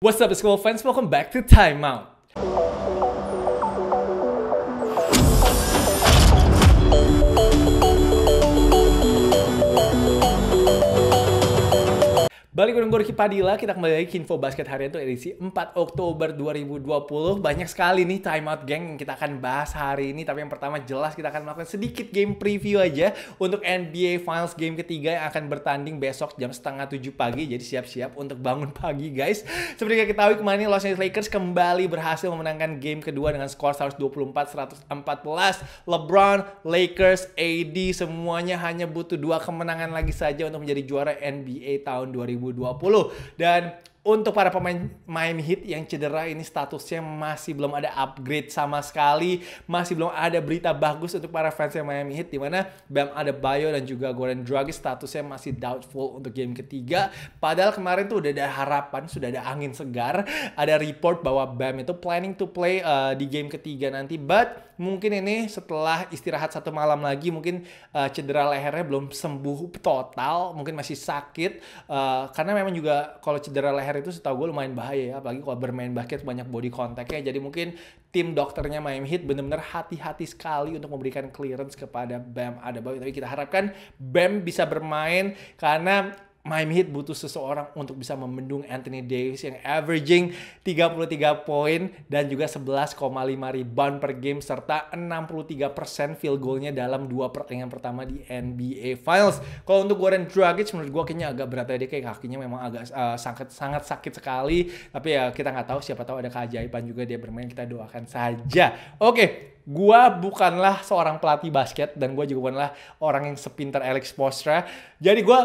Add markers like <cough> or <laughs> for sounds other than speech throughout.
What's up, School friends? Welcome back to Timeout. Balik dengan gue Riki Padilla, kita kembali lagi ke Info Basket harian itu edisi 4 Oktober 2020. Banyak sekali nih timeout geng yang kita akan bahas hari ini. Tapi yang pertama jelas kita akan melakukan sedikit game preview aja untuk NBA Finals game ketiga yang akan bertanding besok jam setengah 7 pagi. Jadi siap-siap untuk bangun pagi guys. Seperti kita tahu kemarin Los Angeles Lakers kembali berhasil memenangkan game kedua dengan skor 124-114. LeBron, Lakers, AD semuanya hanya butuh dua kemenangan lagi saja untuk menjadi juara NBA tahun 2020. 2020 dan untuk para pemain main hit yang cedera ini statusnya masih belum ada upgrade sama sekali, masih belum ada berita bagus untuk para fans yang Miami Heat di mana Bam Adebayo dan juga Goran Dragic statusnya masih doubtful untuk game ketiga. Padahal kemarin tuh udah ada harapan, sudah ada angin segar, ada report bahwa Bam itu planning to play uh, di game ketiga nanti, but mungkin ini setelah istirahat satu malam lagi mungkin uh, cedera lehernya belum sembuh total, mungkin masih sakit uh, karena memang juga kalau cedera leher itu setahu gue lumayan bahaya ya, apalagi kalau bermain basket banyak body contact ya. Jadi mungkin tim dokternya Miami Heat bener-bener hati-hati sekali untuk memberikan clearance kepada Bam Adebayo. Tapi kita harapkan Bam bisa bermain karena Miami Heat butuh seseorang untuk bisa membendung Anthony Davis yang averaging 33 poin dan juga 11,5 rebound per game serta 63% field goalnya dalam dua pertandingan pertama di NBA Finals. Kalau untuk Warren Dragic menurut gue kayaknya agak berat aja kayak kakinya memang agak uh, sangat sangat sakit sekali tapi ya kita nggak tahu siapa tahu ada keajaiban juga dia bermain kita doakan saja. Oke, okay gue bukanlah seorang pelatih basket dan gue juga bukanlah orang yang sepinter Alex Postra. Jadi gue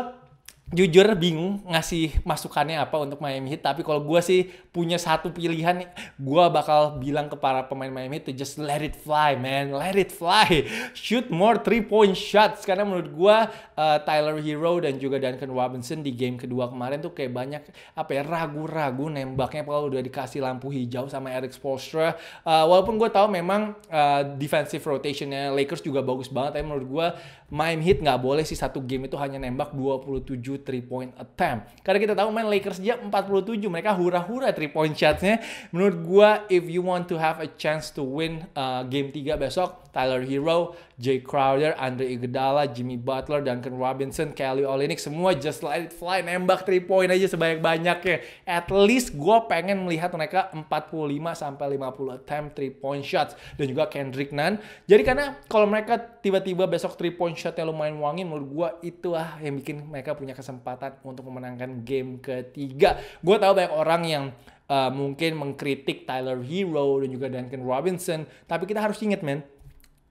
jujur bingung ngasih masukannya apa untuk Miami Heat tapi kalau gue sih punya satu pilihan gue bakal bilang ke para pemain Miami Heat to just let it fly man let it fly shoot more three point shots karena menurut gue uh, Tyler Hero dan juga Duncan Robinson di game kedua kemarin tuh kayak banyak apa ya ragu-ragu nembaknya kalau udah dikasih lampu hijau sama Eric Spoelstra uh, walaupun gue tahu memang uh, defensive rotationnya Lakers juga bagus banget tapi menurut gue Miami Heat nggak boleh sih satu game itu hanya nembak 27 3 point attempt. Karena kita tahu main Lakers aja 47, mereka hura-hura 3 point shotsnya. Menurut gue, if you want to have a chance to win uh, game 3 besok, Tyler Hero, Jay Crowder, Andre Iguodala, Jimmy Butler, Duncan Robinson, Kelly Olynyk semua just let it fly nembak 3 point aja sebanyak-banyaknya. At least gue pengen melihat mereka 45 sampai 50 attempt 3 point shots dan juga Kendrick Nunn. Jadi karena kalau mereka tiba-tiba besok 3 point shotnya lumayan wangi menurut gue itu ah yang bikin mereka punya kesempatan kesempatan untuk memenangkan game ketiga. Gue tahu banyak orang yang uh, mungkin mengkritik Tyler Hero dan juga Duncan Robinson, tapi kita harus ingat men,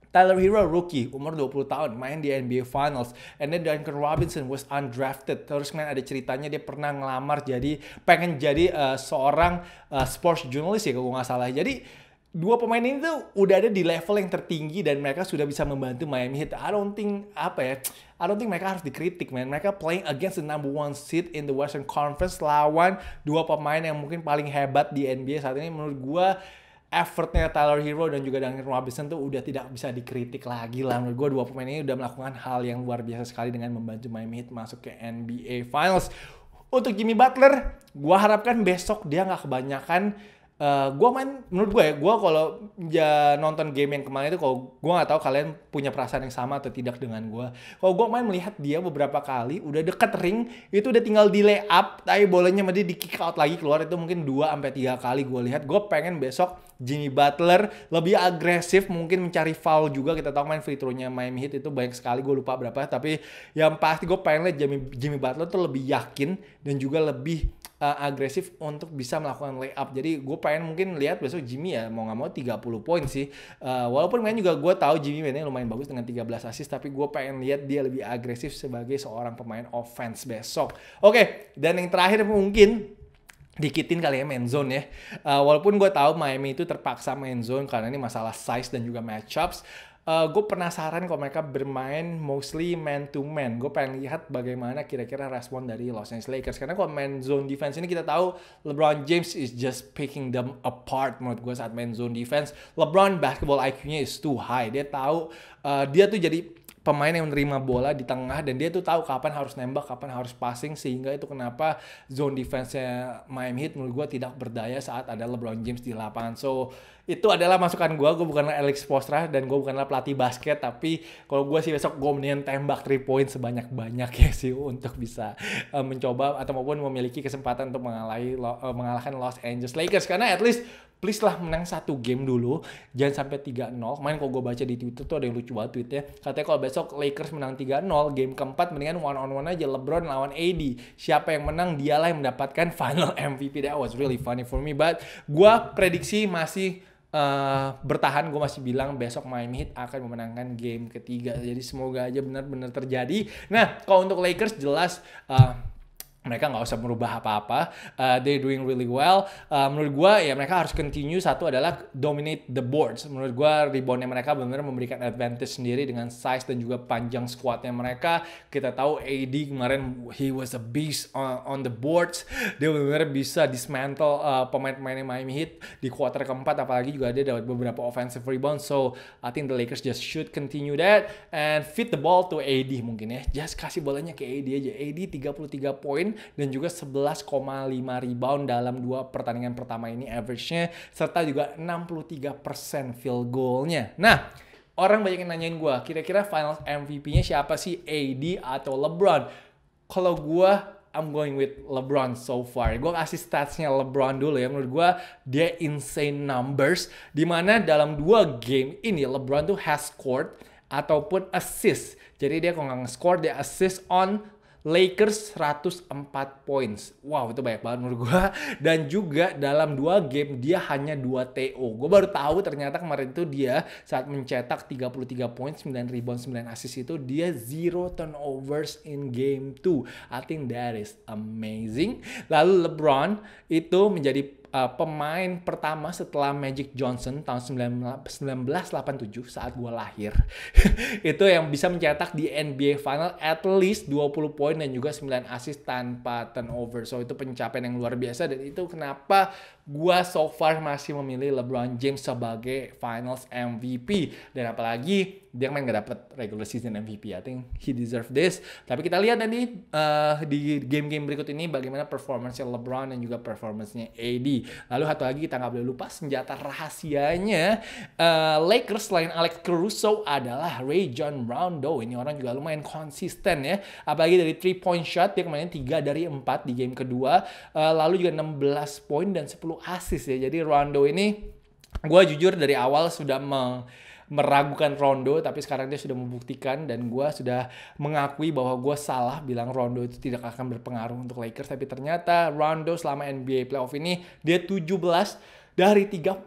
Tyler Hero rookie, umur 20 tahun, main di NBA Finals. And then Duncan Robinson was undrafted. Terus kan ada ceritanya dia pernah ngelamar jadi pengen jadi uh, seorang uh, sports journalist ya kalau gak salah. Jadi dua pemain ini tuh udah ada di level yang tertinggi dan mereka sudah bisa membantu Miami Heat. I don't think apa ya, I don't think mereka harus dikritik, man. Mereka playing against the number one seed in the Western Conference lawan dua pemain yang mungkin paling hebat di NBA saat ini menurut gue effortnya Tyler Hero dan juga Duncan Robinson tuh udah tidak bisa dikritik lagi lah. Menurut gue dua pemain ini udah melakukan hal yang luar biasa sekali dengan membantu Miami Heat masuk ke NBA Finals. Untuk Jimmy Butler, gue harapkan besok dia nggak kebanyakan uh, eh, gue main menurut gue ya gue kalau ya nonton game yang kemarin itu kalau gue nggak tahu kalian punya perasaan yang sama atau tidak dengan gue. Kalau gue main melihat dia beberapa kali udah deket ring, itu udah tinggal di lay up, tapi bolanya masih di kick out lagi keluar itu mungkin 2 sampai tiga kali gue lihat. Gue pengen besok Jimmy Butler lebih agresif mungkin mencari foul juga kita tahu main free throw-nya Miami Heat itu banyak sekali gue lupa berapa tapi yang pasti gue pengen lihat Jimmy, Jimmy Butler tuh lebih yakin dan juga lebih uh, agresif untuk bisa melakukan lay up. Jadi gue pengen mungkin lihat besok Jimmy ya mau nggak mau 30 poin sih. Uh, walaupun main juga gue tahu Jimmy mainnya lumayan lumayan bagus dengan 13 asis tapi gue pengen lihat dia lebih agresif sebagai seorang pemain offense besok. Oke, okay, dan yang terakhir mungkin dikitin kali ya main zone ya. Uh, walaupun gue tahu Miami itu terpaksa main zone karena ini masalah size dan juga matchups uh, eh, gue penasaran kalau mereka bermain mostly man to man. Gue pengen lihat bagaimana kira-kira respon dari Los Angeles Lakers. Karena kalau main zone defense ini kita tahu LeBron James is just picking them apart menurut gue saat main zone defense. LeBron basketball IQ-nya is too high. Dia tahu uh, dia tuh jadi pemain yang menerima bola di tengah dan dia tuh tahu kapan harus nembak, kapan harus passing sehingga itu kenapa zone defense-nya Miami Heat menurut gue tidak berdaya saat ada LeBron James di lapangan. So itu adalah masukan gue. Gue bukanlah Alex Postra dan gue bukanlah pelatih basket. Tapi kalau gue sih besok gue mendingan tembak 3 point sebanyak-banyak ya sih untuk bisa uh, mencoba atau maupun memiliki kesempatan untuk mengalahi uh, eh, mengalahkan Los Angeles Lakers. Karena at least please lah menang satu game dulu. Jangan sampai 3-0. Kemarin kalau gue baca di Twitter tuh ada yang lucu banget tweetnya. Katanya kalau besok Lakers menang 3-0, game keempat mendingan one on one aja LeBron lawan AD. Siapa yang menang dialah yang mendapatkan final MVP. That was really funny for me. But gue prediksi masih uh, bertahan gue masih bilang besok Miami Heat akan memenangkan game ketiga jadi semoga aja benar-benar terjadi nah kalau untuk Lakers jelas uh, mereka nggak usah merubah apa-apa. Uh, they doing really well. Uh, menurut gue ya mereka harus continue satu adalah dominate the boards. Menurut gue reboundnya mereka benar-benar memberikan advantage sendiri dengan size dan juga panjang squadnya mereka. Kita tahu AD kemarin he was a beast on, on the boards. Dia benar-benar bisa dismantle uh, pemain-pemainnya Miami Heat di quarter keempat. Apalagi juga dia dapat beberapa offensive rebound. So I think the Lakers just should continue that and fit the ball to AD mungkin ya. Just kasih bolanya ke AD aja. AD 33 poin dan juga 11,5 rebound dalam dua pertandingan pertama ini average-nya serta juga 63% field goal-nya. Nah, orang banyak yang nanyain gue, kira-kira final MVP-nya siapa sih? AD atau LeBron? Kalau gue I'm going with LeBron so far. Gue kasih statsnya LeBron dulu ya. Menurut gue dia insane numbers. Dimana dalam dua game ini LeBron tuh has scored ataupun assist. Jadi dia kalau nggak nge-score dia assist on Lakers 104 points. Wow, itu banyak banget menurut gue. <laughs> Dan juga dalam dua game dia hanya 2 TO. Gue baru tahu ternyata kemarin itu dia saat mencetak 33 points 9 rebound, 9 assist itu dia zero turnovers in game 2. I think that is amazing. Lalu LeBron itu menjadi uh, pemain pertama setelah Magic Johnson tahun 1987 saat gue lahir <laughs> itu yang bisa mencetak di NBA Final at least 20 poin dan juga 9 assist tanpa turnover so itu pencapaian yang luar biasa dan itu kenapa gua so far masih memilih LeBron James sebagai Finals MVP dan apalagi dia main gak dapet regular season MVP I think he deserve this tapi kita lihat nanti uh, di game-game berikut ini bagaimana performancenya LeBron dan juga performancenya AD lalu satu lagi kita nggak boleh lupa senjata rahasianya uh, Lakers selain Alex Caruso adalah Ray John Rondo ini orang juga lumayan konsisten ya apalagi dari three point shot dia kemarin tiga dari empat di game kedua uh, lalu juga 16 poin dan 10 asis ya. Jadi Rondo ini gue jujur dari awal sudah meng meragukan Rondo tapi sekarang dia sudah membuktikan dan gue sudah mengakui bahwa gue salah bilang Rondo itu tidak akan berpengaruh untuk Lakers tapi ternyata Rondo selama NBA playoff ini dia 17 dari 38 3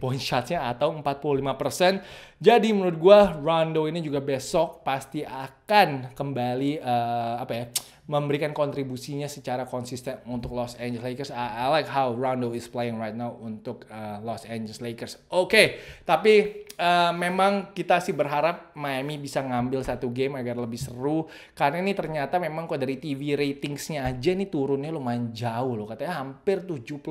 point shotsnya atau 45%. Jadi menurut gue Rondo ini juga besok pasti akan kembali uh, apa ya memberikan kontribusinya secara konsisten untuk Los Angeles Lakers. I, I like how Rondo is playing right now untuk uh, Los Angeles Lakers. Oke, okay, tapi uh, memang kita sih berharap Miami bisa ngambil satu game agar lebih seru. Karena ini ternyata memang kok dari TV ratingsnya aja nih turunnya lumayan jauh loh. Katanya hampir 70%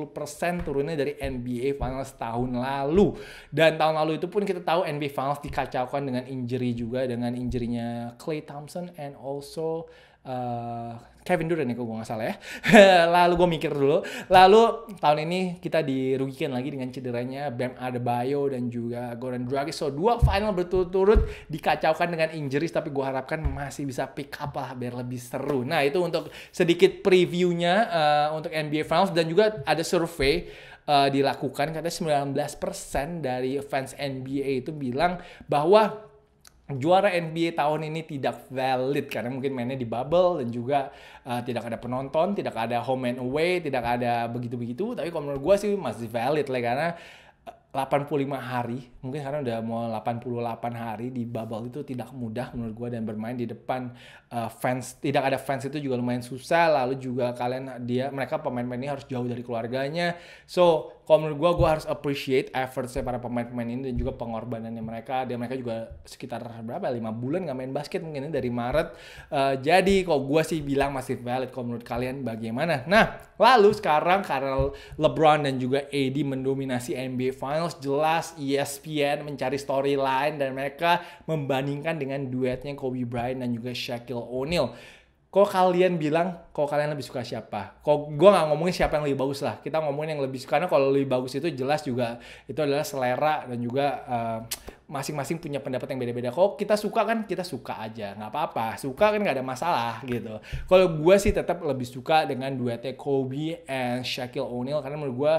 turunnya dari NBA Finals tahun lalu. Dan tahun lalu itu pun kita tahu NBA Finals dikacaukan dengan injury juga. Dengan injurinya Clay Thompson and also uh, Kevin Durant ya kalau gue nggak salah ya. <laughs> lalu gue mikir dulu. Lalu tahun ini kita dirugikan lagi dengan cederanya Bam Adebayo dan juga Goran Dragic. So dua final berturut-turut dikacaukan dengan injuries tapi gue harapkan masih bisa pick up lah biar lebih seru. Nah itu untuk sedikit previewnya uh, untuk NBA Finals dan juga ada survei uh, dilakukan katanya 19% dari fans NBA itu bilang bahwa juara NBA tahun ini tidak valid karena mungkin mainnya di bubble dan juga uh, tidak ada penonton, tidak ada home and away, tidak ada begitu-begitu. Tapi kalau menurut gue sih masih valid lah karena 85 eh, hari, mungkin sekarang udah mau 88 hari di bubble itu tidak mudah menurut gue dan bermain di depan uh, fans, tidak ada fans itu juga lumayan susah. Lalu juga kalian dia mereka pemain-pemain ini harus jauh dari keluarganya. So kalau menurut gue gue harus appreciate effort saya para pemain-pemain ini dan juga pengorbanannya mereka dan mereka juga sekitar berapa ya, lima bulan nggak main basket mungkin ya, dari Maret uh, jadi kalau gue sih bilang masih valid kalau menurut kalian bagaimana nah lalu sekarang karena LeBron dan juga AD mendominasi NBA Finals jelas ESPN mencari storyline dan mereka membandingkan dengan duetnya Kobe Bryant dan juga Shaquille O'Neal kok kalian bilang kok kalian lebih suka siapa kok gue nggak ngomongin siapa yang lebih bagus lah kita ngomongin yang lebih suka karena kalau lebih bagus itu jelas juga itu adalah selera dan juga masing eh, masing-masing punya pendapat yang beda-beda kok kita suka kan kita suka aja nggak apa-apa suka kan nggak ada masalah gitu kalau gue sih tetap lebih suka dengan duetnya Kobe and Shaquille O'Neal karena menurut gue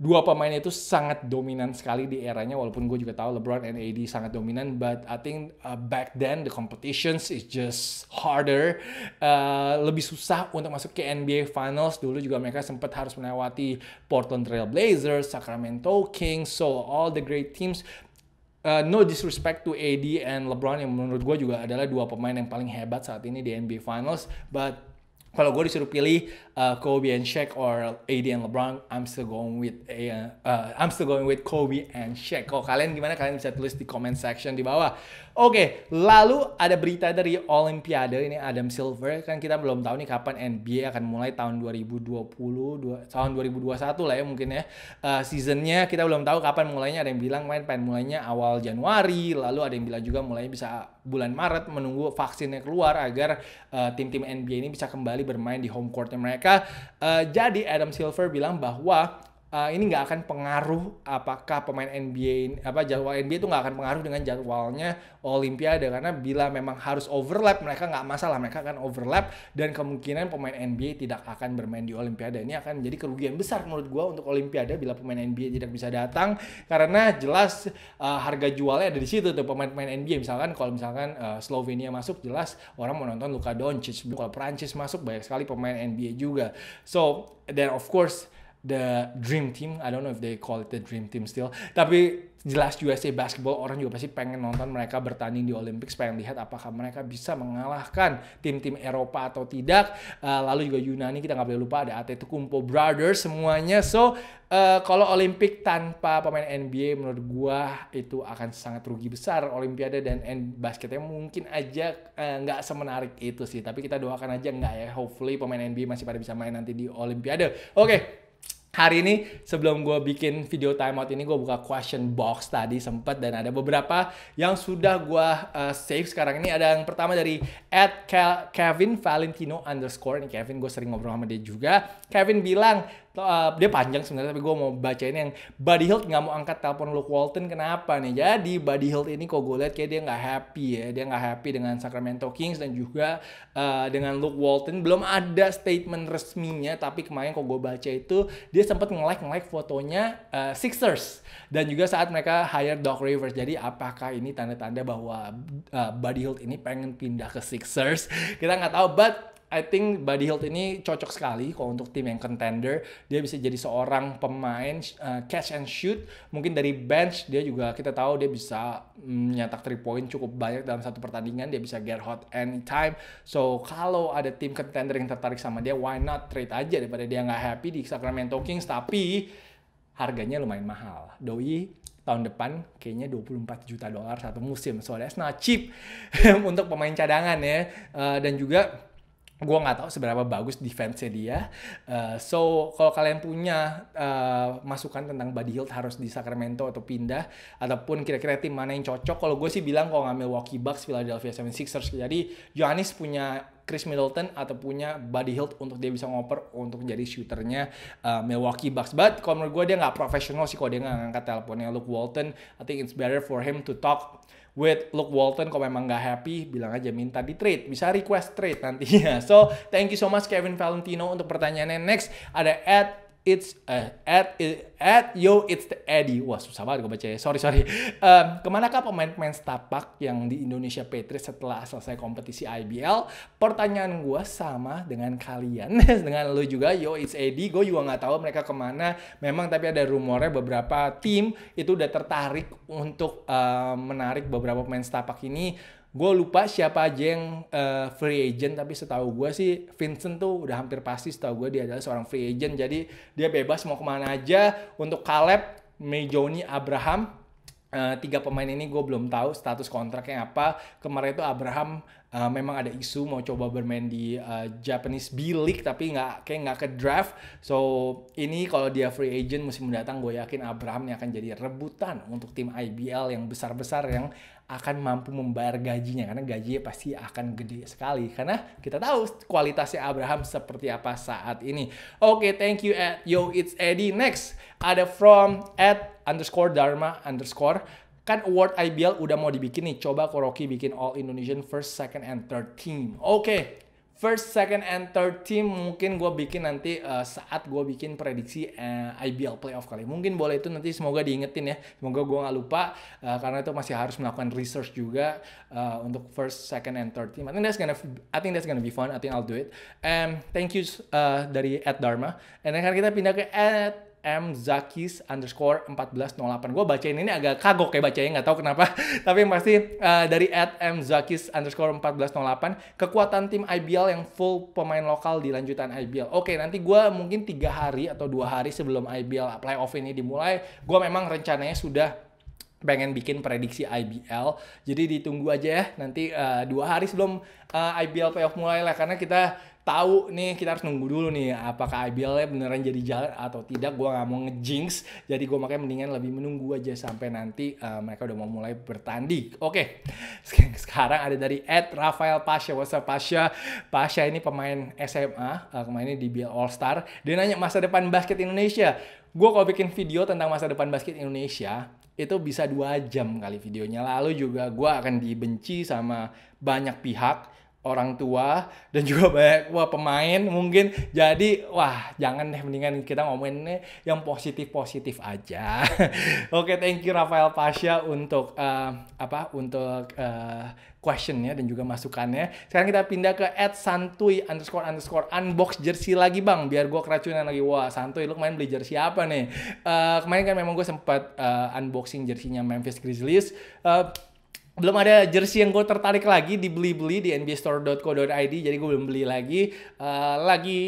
dua pemain itu sangat dominan sekali di eranya walaupun gue juga tahu LeBron and AD sangat dominan but I think uh, back then the competitions is just harder uh, lebih susah untuk masuk ke NBA Finals dulu juga mereka sempat harus melewati Portland Trail Blazers, Sacramento Kings so all the great teams Uh, no disrespect to AD and LeBron yang menurut gue juga adalah dua pemain yang paling hebat saat ini di NBA Finals, but kalau gue disuruh pilih uh, Kobe and Shaq or AD and LeBron, I'm still going with uh, uh, I'm still going with Kobe and Shaq. Kalau kalian gimana? Kalian bisa tulis di comment section di bawah. Oke, okay, lalu ada berita dari Olimpiade ini Adam Silver kan kita belum tahu nih kapan NBA akan mulai tahun 2020, dua, tahun 2021 lah ya mungkin ya uh, seasonnya kita belum tahu kapan mulainya. Ada yang bilang main pengen mulainya awal Januari, lalu ada yang bilang juga mulainya bisa bulan Maret menunggu vaksinnya keluar agar uh, tim-tim NBA ini bisa kembali bermain di home courtnya mereka. Uh, jadi Adam Silver bilang bahwa uh, ini nggak akan pengaruh apakah pemain NBA apa jadwal NBA itu nggak akan pengaruh dengan jadwalnya Olimpiade karena bila memang harus overlap mereka nggak masalah mereka akan overlap dan kemungkinan pemain NBA tidak akan bermain di Olimpiade ini akan jadi kerugian besar menurut gue untuk Olimpiade bila pemain NBA tidak bisa datang karena jelas uh, harga jualnya ada di situ tuh pemain-pemain NBA misalkan kalau misalkan uh, Slovenia masuk jelas orang menonton nonton Luka Doncic kalau Prancis masuk banyak sekali pemain NBA juga so then of course the dream team. I don't know if they call it the dream team still. Tapi jelas USA basketball orang juga pasti pengen nonton mereka bertanding di Olympics, pengen lihat apakah mereka bisa mengalahkan tim-tim Eropa atau tidak. Uh, lalu juga Yunani kita nggak boleh lupa ada Antetokounmpo Brothers semuanya. So uh, kalau Olympic tanpa pemain NBA menurut gua itu akan sangat rugi besar. Olimpiade dan basketnya mungkin aja eh, nggak uh, semenarik itu sih. Tapi kita doakan aja nggak ya. Hopefully pemain NBA masih pada bisa main nanti di Olimpiade. Oke. Okay. Hari ini sebelum gue bikin video timeout ini gue buka question box tadi sempet dan ada beberapa yang sudah gue uh, save sekarang ini ada yang pertama dari at Kevin Valentino underscore ini Kevin gue sering ngobrol sama dia juga Kevin bilang uh, dia panjang sebenarnya tapi gue mau bacain yang Buddy Hilt nggak mau angkat telepon Luke Walton kenapa nih jadi Buddy Hilt ini kok gue lihat kayak dia nggak happy ya dia nggak happy dengan Sacramento Kings dan juga uh, dengan Luke Walton belum ada statement resminya tapi kemarin kok gue baca itu dia dia sempat nge-like like fotonya uh, Sixers dan juga saat mereka hire Doc Rivers. Jadi apakah ini tanda-tanda bahwa uh, Buddy Hield ini pengen pindah ke Sixers? Kita nggak tahu, but I think Buddy Hilt ini cocok sekali kalau untuk tim yang contender. Dia bisa jadi seorang pemain uh, catch and shoot. Mungkin dari bench dia juga kita tahu dia bisa menyetak mm, three point cukup banyak dalam satu pertandingan. Dia bisa get hot anytime. So kalau ada tim contender yang tertarik sama dia, why not trade aja daripada dia nggak happy di Sacramento Kings. Tapi harganya lumayan mahal. Doi tahun depan kayaknya 24 juta dolar satu musim. So that's not cheap <laughs> untuk pemain cadangan ya. Uh, dan juga gue nggak tahu seberapa bagus defense dia. Uh, so kalau kalian punya uh, masukan tentang Buddy Hield harus di Sacramento atau pindah, ataupun kira-kira tim mana yang cocok, kalau gue sih bilang kalau ngambil Milwaukee Bucks, Philadelphia 76ers. Jadi Giannis punya Chris Middleton atau punya Buddy Hield untuk dia bisa ngoper untuk jadi shooternya uh, Milwaukee Bucks. But kalau menurut gue dia nggak profesional sih kalau dia nggak ngangkat teleponnya Luke Walton. I think it's better for him to talk with Luke Walton kalau memang nggak happy bilang aja minta di trade bisa request trade nantinya <laughs> so thank you so much Kevin Valentino untuk pertanyaannya next ada Ed. It's uh, at at yo it's the Eddie. Wah susah banget gue baca ya. Sorry sorry. Um, kah pemain-pemain setapak yang di Indonesia Patriots setelah selesai kompetisi IBL? Pertanyaan gue sama dengan kalian, <laughs> dengan lo juga. Yo it's Eddie. Gue juga nggak tahu mereka kemana. Memang tapi ada rumornya beberapa tim itu udah tertarik untuk uh, menarik beberapa pemain setapak ini gue lupa siapa aja yang uh, free agent tapi setahu gue sih Vincent tuh udah hampir pasti setahu gue dia adalah seorang free agent jadi dia bebas mau kemana aja untuk Caleb, Mejoni, Abraham Uh, tiga pemain ini gue belum tahu status kontraknya apa. Kemarin itu Abraham Eh, memang ada isu mau coba bermain di uh, Japanese B League tapi nggak kayak nggak ke draft. So ini kalau dia free agent musim mendatang gue yakin Abraham ini akan jadi rebutan untuk tim IBL yang besar-besar yang akan mampu membayar gajinya karena gajinya pasti akan gede sekali karena kita tahu kualitasnya Abraham seperti apa saat ini. Oke, okay, thank you at yo it's Eddie. Next ada from at underscore Dharma underscore Kan award IBL udah mau dibikin nih. Coba Koroki bikin All Indonesian First, Second, and Third Team. Oke. Okay. First, second, and third team mungkin gue bikin nanti uh, saat gue bikin prediksi uh, eh, IBL playoff kali. Mungkin boleh itu nanti semoga diingetin ya. Semoga gue gak lupa uh, karena itu masih harus melakukan research juga uh, untuk first, second, and third team. I think that's gonna, I think that's gonna be fun. I think I'll do it. And thank you uh, dari Ed Dharma. And then kita pindah ke Ed mzakis underscore 1408. Gue bacain ini agak kagok kayak bacanya, nggak tahu kenapa. <laughs> Tapi yang pasti uh, eh, dari at mzakis underscore 1408, kekuatan tim IBL yang full pemain lokal di lanjutan IBL. Oke, okay, nanti gue mungkin tiga hari atau dua hari sebelum IBL playoff ini dimulai, gue memang rencananya sudah pengen bikin prediksi IBL. Jadi ditunggu aja ya nanti uh, dua hari sebelum uh, eh, IBL playoff mulai lah karena kita tahu nih kita harus nunggu dulu nih apakah IBL beneran jadi jalan atau tidak. gue nggak mau ngejinx jadi gue makanya mendingan lebih menunggu aja sampai nanti uh, mereka udah mau mulai bertanding. Oke okay. <laughs> sekarang ada dari Ed Rafael Pasha. What's up Pasha? Pasha ini pemain SMA uh, kemarin di BL All Star. Dia nanya masa depan basket Indonesia. Gue kalau bikin video tentang masa depan basket Indonesia, itu bisa dua jam kali videonya lalu juga gue akan dibenci sama banyak pihak orang tua <laughs> dan juga banyak wah pemain mungkin jadi wah jangan deh mendingan kita ngomonginnya yang positif positif aja <laughs> oke okay, thank you Rafael Pasha untuk uh, apa untuk uh, questionnya dan juga masukannya sekarang kita pindah ke at santuy underscore underscore unbox jersey lagi bang biar gue keracunan lagi wah santuy lu kemarin beli jersey apa nih uh, kemarin kan memang gue sempat uh, unboxing jersinya Memphis Grizzlies uh, belum ada jersey yang gue tertarik lagi dibeli-beli di nbstore.co.id jadi gue belum beli lagi uh, lagi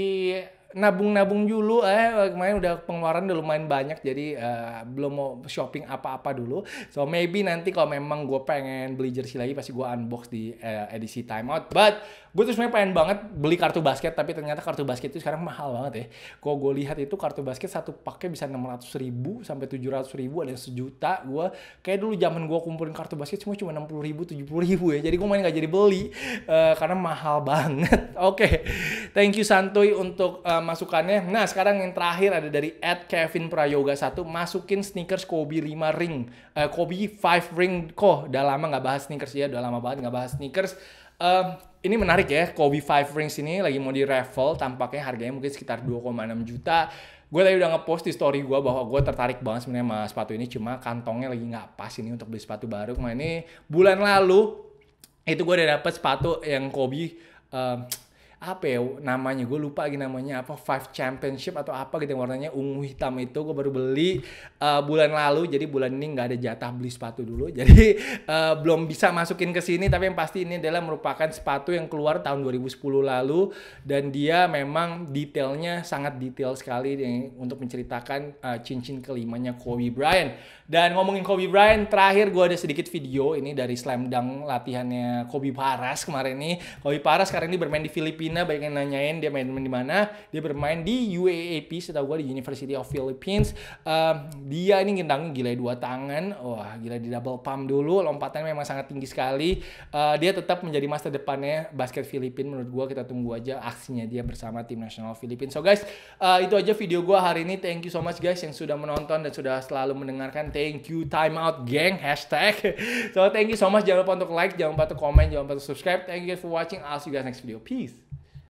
nabung-nabung dulu eh kemarin udah pengeluaran udah lumayan banyak jadi uh, belum mau shopping apa-apa dulu so maybe nanti kalau memang gue pengen beli jersey lagi pasti gue unbox di uh, edisi timeout but gue tuh sebenarnya pengen banget beli kartu basket tapi ternyata kartu basket itu sekarang mahal banget ya kalau gue lihat itu kartu basket satu pakai bisa enam ratus ribu sampai ratus ribu ada yang sejuta gue kayak dulu zaman gue kumpulin kartu basket semua cuma enam puluh ribu tujuh puluh ribu ya jadi gue main gak jadi beli uh, karena mahal banget <laughs> oke okay. thank you Santuy untuk uh, masukannya nah sekarang yang terakhir ada dari at Kevin Prayoga satu masukin sneakers Kobe 5 ring uh, Kobe 5 ring kok udah lama nggak bahas sneakers ya udah lama banget nggak bahas sneakers uh, ini menarik ya, Kobe Five Rings ini lagi mau di raffle, tampaknya harganya mungkin sekitar 2,6 juta. Gue tadi udah ngepost di story gue bahwa gue tertarik banget sebenarnya sama sepatu ini, cuma kantongnya lagi nggak pas ini untuk beli sepatu baru. Kemarin ini bulan lalu itu gue udah dapet sepatu yang Kobe Uh, apa ya namanya gue lupa lagi namanya apa Five Championship atau apa gitu yang warnanya ungu hitam itu gue baru beli uh, bulan lalu jadi bulan ini nggak ada jatah beli sepatu dulu <laughs> jadi uh, belum bisa masukin ke sini tapi yang pasti ini adalah merupakan sepatu yang keluar tahun 2010 lalu dan dia memang detailnya sangat detail sekali untuk menceritakan uh, cincin kelimanya Kobe Bryant dan ngomongin Kobe Bryant, terakhir gue ada sedikit video ini dari Slam Dunk latihannya Kobe Paras kemarin ini. Kobe Paras sekarang ini bermain di Filipina, banyak yang nanyain dia main, main di mana. Dia bermain di UAAP, setahu gue di University of Philippines. Um, dia ini ngendangin gila dua tangan, wah gila di double pump dulu, lompatannya memang sangat tinggi sekali. Uh, dia tetap menjadi masa depannya basket Filipina menurut gue kita tunggu aja aksinya dia bersama tim nasional Filipina. So guys, uh, itu aja video gue hari ini. Thank you so much guys yang sudah menonton dan sudah selalu mendengarkan. Thank thank you time out gang hashtag so thank you so much jangan lupa untuk like jangan lupa untuk komen jangan lupa untuk subscribe thank you guys for watching I'll see you guys next video peace